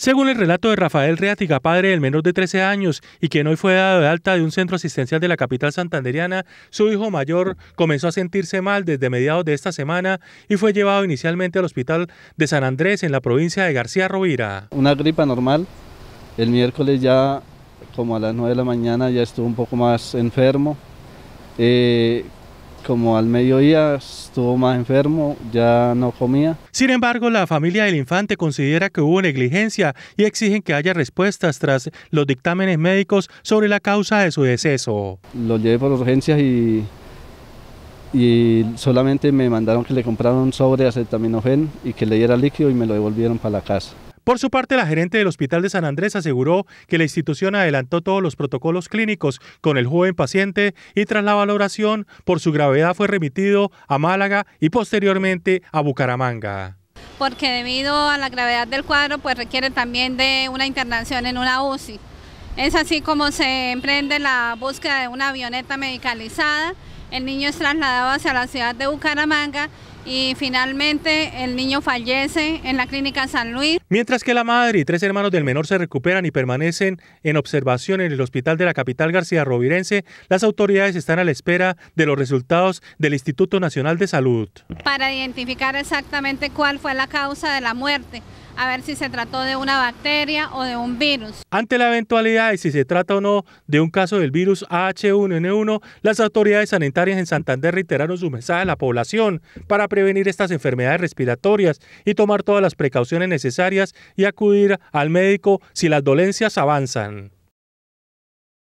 Según el relato de Rafael Reátiga, padre del menor de 13 años y quien hoy fue dado de alta de un centro asistencial de la capital santanderiana, su hijo mayor comenzó a sentirse mal desde mediados de esta semana y fue llevado inicialmente al hospital de San Andrés en la provincia de García Rovira. Una gripa normal, el miércoles ya como a las 9 de la mañana ya estuvo un poco más enfermo. Eh, como al mediodía estuvo más enfermo, ya no comía. Sin embargo, la familia del infante considera que hubo negligencia y exigen que haya respuestas tras los dictámenes médicos sobre la causa de su deceso. Lo llevé por urgencias y, solamente me mandaron que le compraran un sobre de acetaminofén y que le diera líquido y me lo devolvieron para la casa. Por su parte, la gerente del Hospital de San Andrés aseguró que la institución adelantó todos los protocolos clínicos con el joven paciente y tras la valoración por su gravedad fue remitido a Málaga y posteriormente a Bucaramanga porque debido a la gravedad del cuadro pues requiere también de una internación en una UCI. Es así como se emprende la búsqueda de una avioneta medicalizada. El niño es trasladado hacia la ciudad de Bucaramanga y finalmente el niño fallece en la clínica San Luis. Mientras que la madre y tres hermanos del menor se recuperan y permanecen en observación en el hospital de la capital García Rovirense, las autoridades están a la espera de los resultados del Instituto Nacional de Salud. Para identificar exactamente cuál fue la causa de la muerte a ver si se trató de una bacteria o de un virus. Ante la eventualidad de si se trata o no de un caso del virus H1N1, las autoridades sanitarias en Santander reiteraron su mensaje a la población para prevenir estas enfermedades respiratorias y tomar todas las precauciones necesarias y acudir al médico si las dolencias avanzan.